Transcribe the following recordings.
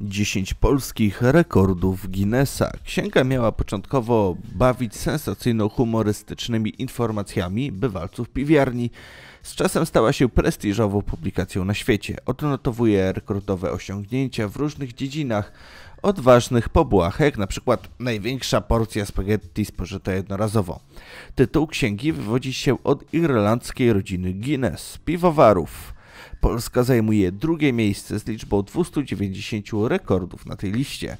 10 polskich rekordów Guinnessa. Księga miała początkowo bawić sensacyjno-humorystycznymi informacjami bywalców piwiarni. Z czasem stała się prestiżową publikacją na świecie. Odnotowuje rekordowe osiągnięcia w różnych dziedzinach, od ważnych pobłahek, np. największa porcja spaghetti spożyta jednorazowo. Tytuł księgi wywodzi się od irlandzkiej rodziny Guinness, piwowarów. Polska zajmuje drugie miejsce z liczbą 290 rekordów na tej liście.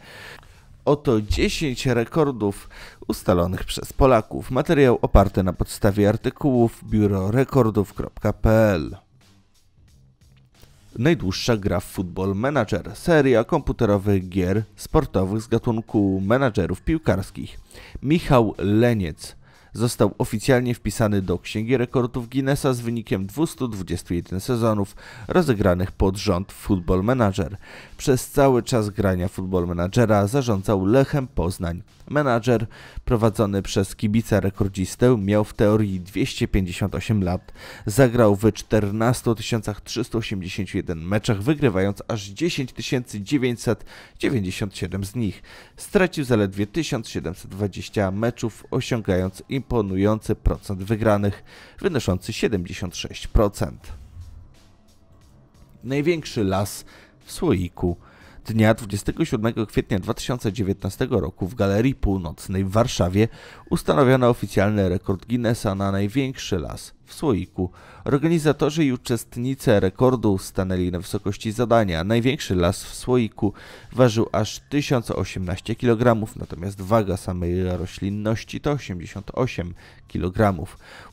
Oto 10 rekordów ustalonych przez Polaków. Materiał oparty na podstawie artykułów biurorekordów.pl Najdłuższa gra w Football Manager, seria komputerowych gier sportowych z gatunku menadżerów piłkarskich. Michał Leniec został oficjalnie wpisany do Księgi Rekordów Guinnessa z wynikiem 221 sezonów rozegranych pod rząd Football Manager. Przez cały czas grania Football Managera zarządzał Lechem Poznań. Menadżer prowadzony przez kibica rekordzistę miał w teorii 258 lat. Zagrał w 14 381 meczach, wygrywając aż 10 997 z nich. Stracił zaledwie 1720 meczów, osiągając imponujący procent wygranych, wynoszący 76%. Największy las w słoiku Dnia 27 kwietnia 2019 roku w Galerii Północnej w Warszawie ustanowiono oficjalny rekord Guinnessa na największy las w słoiku. Organizatorzy i uczestnicy rekordu stanęli na wysokości zadania. Największy las w słoiku ważył aż 1018 kg, natomiast waga samej roślinności to 88 kg.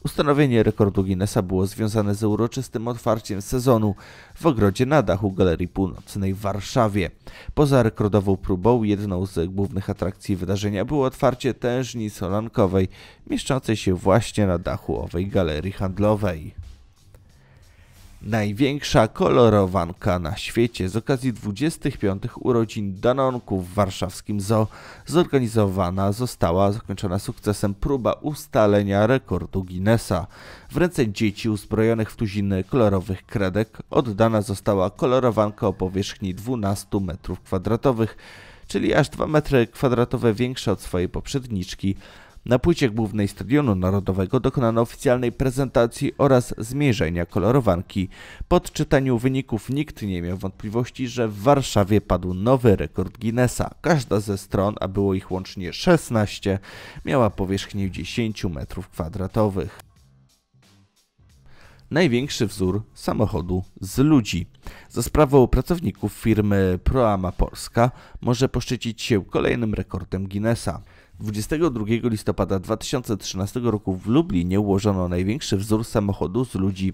Ustanowienie rekordu Guinnessa było związane z uroczystym otwarciem sezonu w ogrodzie na dachu Galerii Północnej w Warszawie. Poza rekordową próbą jedną z głównych atrakcji wydarzenia było otwarcie tężni solankowej mieszczącej się właśnie na dachu owej galerii handlowej. Największa kolorowanka na świecie z okazji 25. urodzin Danonków w warszawskim zoo zorganizowana została zakończona sukcesem próba ustalenia rekordu Guinnessa. W ręce dzieci uzbrojonych w tuziny kolorowych kredek oddana została kolorowanka o powierzchni 12 m2, czyli aż 2 metry kwadratowe większa od swojej poprzedniczki na płycie głównej Stadionu Narodowego dokonano oficjalnej prezentacji oraz zmierzenia kolorowanki. Po odczytaniu wyników nikt nie miał wątpliwości, że w Warszawie padł nowy rekord Guinnessa. Każda ze stron, a było ich łącznie 16, miała powierzchnię 10 metrów kwadratowych największy wzór samochodu z ludzi. Za sprawą pracowników firmy Proama Polska może poszczycić się kolejnym rekordem Guinnessa. 22 listopada 2013 roku w Lublinie ułożono największy wzór samochodu z ludzi.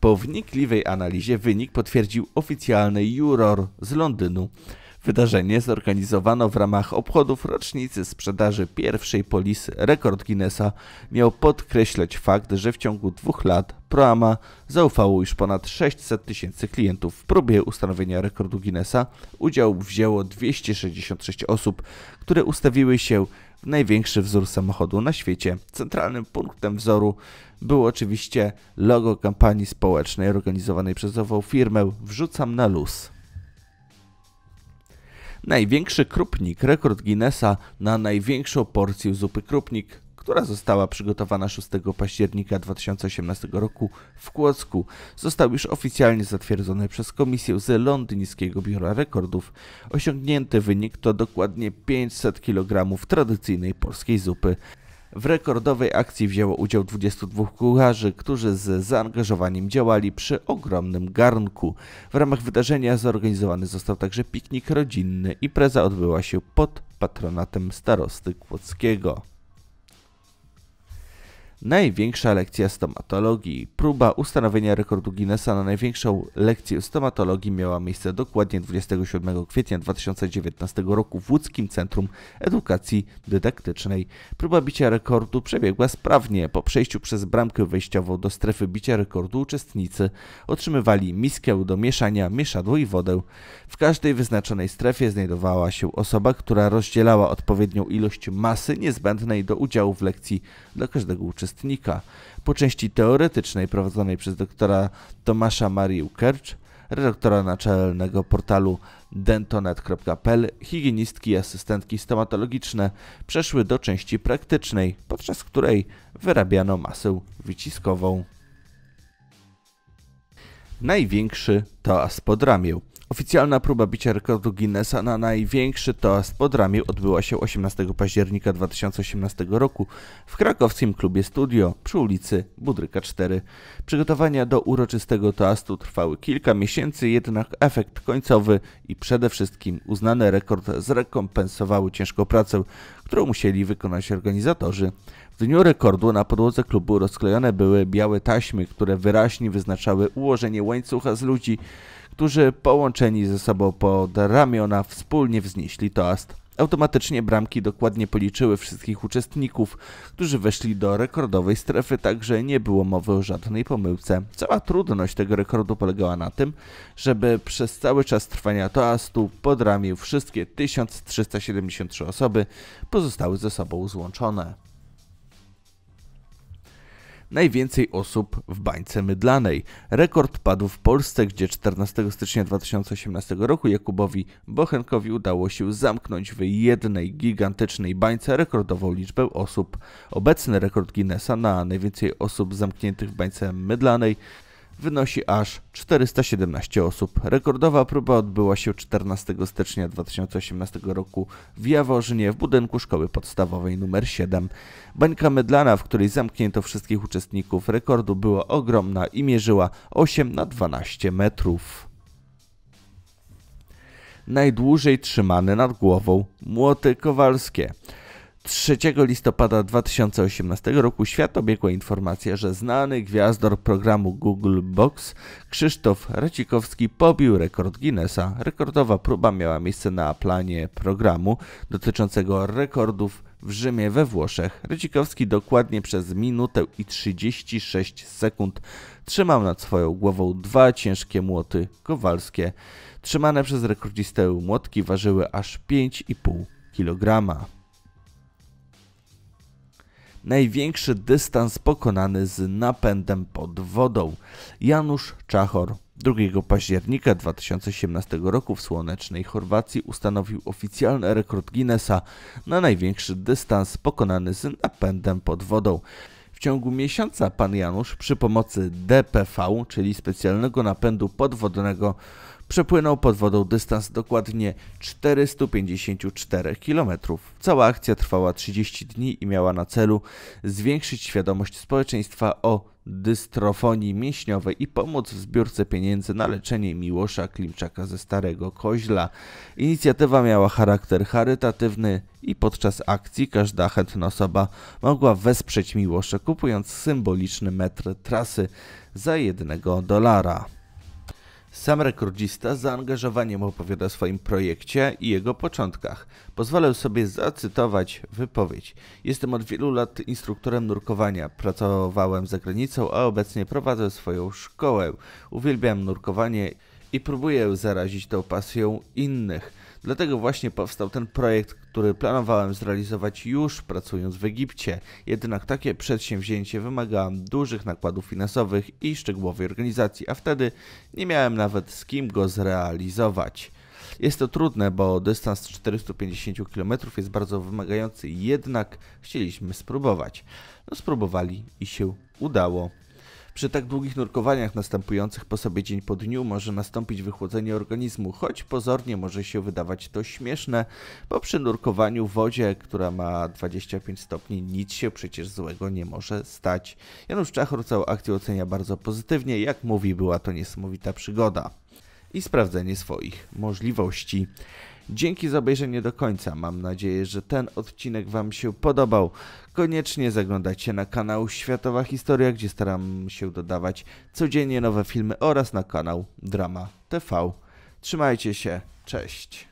Po wnikliwej analizie wynik potwierdził oficjalny juror z Londynu. Wydarzenie zorganizowano w ramach obchodów rocznicy sprzedaży pierwszej polisy. Rekord Guinnessa miał podkreślać fakt, że w ciągu dwóch lat Proama zaufało już ponad 600 tysięcy klientów. W próbie ustanowienia rekordu Guinnessa udział wzięło 266 osób, które ustawiły się w największy wzór samochodu na świecie. Centralnym punktem wzoru było oczywiście logo kampanii społecznej organizowanej przez ową firmę Wrzucam na luz. Największy krupnik, rekord Guinnessa na największą porcję zupy krupnik, która została przygotowana 6 października 2018 roku w Kłodzku, został już oficjalnie zatwierdzony przez Komisję z Londyńskiego Biura Rekordów. Osiągnięty wynik to dokładnie 500 kg tradycyjnej polskiej zupy. W rekordowej akcji wzięło udział 22 kucharzy, którzy z zaangażowaniem działali przy ogromnym garnku. W ramach wydarzenia zorganizowany został także piknik rodzinny. i preza odbyła się pod patronatem starosty Kłodzkiego. Największa lekcja stomatologii. Próba ustanowienia rekordu Guinnessa na największą lekcję stomatologii miała miejsce dokładnie 27 kwietnia 2019 roku w Łódzkim Centrum Edukacji Dydaktycznej. Próba bicia rekordu przebiegła sprawnie. Po przejściu przez bramkę wejściową do strefy bicia rekordu uczestnicy otrzymywali miskę do mieszania, mieszadło i wodę. W każdej wyznaczonej strefie znajdowała się osoba, która rozdzielała odpowiednią ilość masy niezbędnej do udziału w lekcji dla każdego uczestnika uczestnika. Po części teoretycznej prowadzonej przez doktora Tomasza Marii Ukercz, redaktora naczelnego portalu dentonet.pl, higienistki i asystentki stomatologiczne przeszły do części praktycznej, podczas której wyrabiano masę wyciskową. Największy to aspodramię Oficjalna próba bicia rekordu Guinnessa na największy toast pod ramię odbyła się 18 października 2018 roku w krakowskim klubie Studio przy ulicy Budryka 4. Przygotowania do uroczystego toastu trwały kilka miesięcy, jednak efekt końcowy i przede wszystkim uznany rekord zrekompensowały ciężką pracę, którą musieli wykonać organizatorzy. W dniu rekordu na podłodze klubu rozklejone były białe taśmy, które wyraźnie wyznaczały ułożenie łańcucha z ludzi, którzy połączeni ze sobą pod ramiona wspólnie wznieśli toast. Automatycznie bramki dokładnie policzyły wszystkich uczestników, którzy weszli do rekordowej strefy, także nie było mowy o żadnej pomyłce. Cała trudność tego rekordu polegała na tym, żeby przez cały czas trwania toastu pod ramię wszystkie 1373 osoby pozostały ze sobą złączone najwięcej osób w bańce mydlanej. Rekord padł w Polsce, gdzie 14 stycznia 2018 roku Jakubowi Bochenkowi udało się zamknąć w jednej gigantycznej bańce rekordową liczbę osób. Obecny rekord Guinnessa na najwięcej osób zamkniętych w bańce mydlanej wynosi aż 417 osób. Rekordowa próba odbyła się 14 stycznia 2018 roku w Jaworzynie w budynku szkoły podstawowej nr 7. Bańka mydlana, w której zamknięto wszystkich uczestników rekordu była ogromna i mierzyła 8 na 12 metrów najdłużej trzymany nad głową młoty kowalskie. 3 listopada 2018 roku świat obiegła informacja, że znany gwiazdor programu Google Box Krzysztof Racikowski pobił rekord Guinnessa. Rekordowa próba miała miejsce na planie programu dotyczącego rekordów w Rzymie we Włoszech. Racikowski dokładnie przez minutę i 36 sekund trzymał nad swoją głową dwa ciężkie młoty kowalskie. Trzymane przez rekordzistę młotki ważyły aż 5,5 kg największy dystans pokonany z napędem pod wodą. Janusz Czachor 2 października 2018 roku w słonecznej Chorwacji ustanowił oficjalny rekord Guinnessa na największy dystans pokonany z napędem pod wodą. W ciągu miesiąca pan Janusz przy pomocy DPV, czyli specjalnego napędu podwodnego, Przepłynął pod wodą dystans dokładnie 454 km. Cała akcja trwała 30 dni i miała na celu zwiększyć świadomość społeczeństwa o dystrofonii mięśniowej i pomóc w zbiórce pieniędzy na leczenie Miłosza Klimczaka ze Starego Koźla. Inicjatywa miała charakter charytatywny i podczas akcji każda chętna osoba mogła wesprzeć Miłosza kupując symboliczny metr trasy za jednego dolara. Sam rekordzista z zaangażowaniem opowiada o swoim projekcie i jego początkach. Pozwolę sobie zacytować wypowiedź. Jestem od wielu lat instruktorem nurkowania. Pracowałem za granicą, a obecnie prowadzę swoją szkołę. Uwielbiam nurkowanie i próbuję zarazić tą pasją innych. Dlatego właśnie powstał ten projekt, który planowałem zrealizować już pracując w Egipcie. Jednak takie przedsięwzięcie wymagało dużych nakładów finansowych i szczegółowej organizacji, a wtedy nie miałem nawet z kim go zrealizować. Jest to trudne, bo dystans 450 km jest bardzo wymagający, jednak chcieliśmy spróbować. No spróbowali i się udało. Przy tak długich nurkowaniach następujących po sobie dzień po dniu może nastąpić wychłodzenie organizmu, choć pozornie może się wydawać to śmieszne, bo przy nurkowaniu w wodzie, która ma 25 stopni, nic się przecież złego nie może stać. Janusz Czachor całą akcję ocenia bardzo pozytywnie, jak mówi była to niesamowita przygoda i sprawdzenie swoich możliwości. Dzięki za obejrzenie do końca. Mam nadzieję, że ten odcinek Wam się podobał. Koniecznie zaglądajcie na kanał Światowa Historia, gdzie staram się dodawać codziennie nowe filmy oraz na kanał Drama TV. Trzymajcie się, cześć!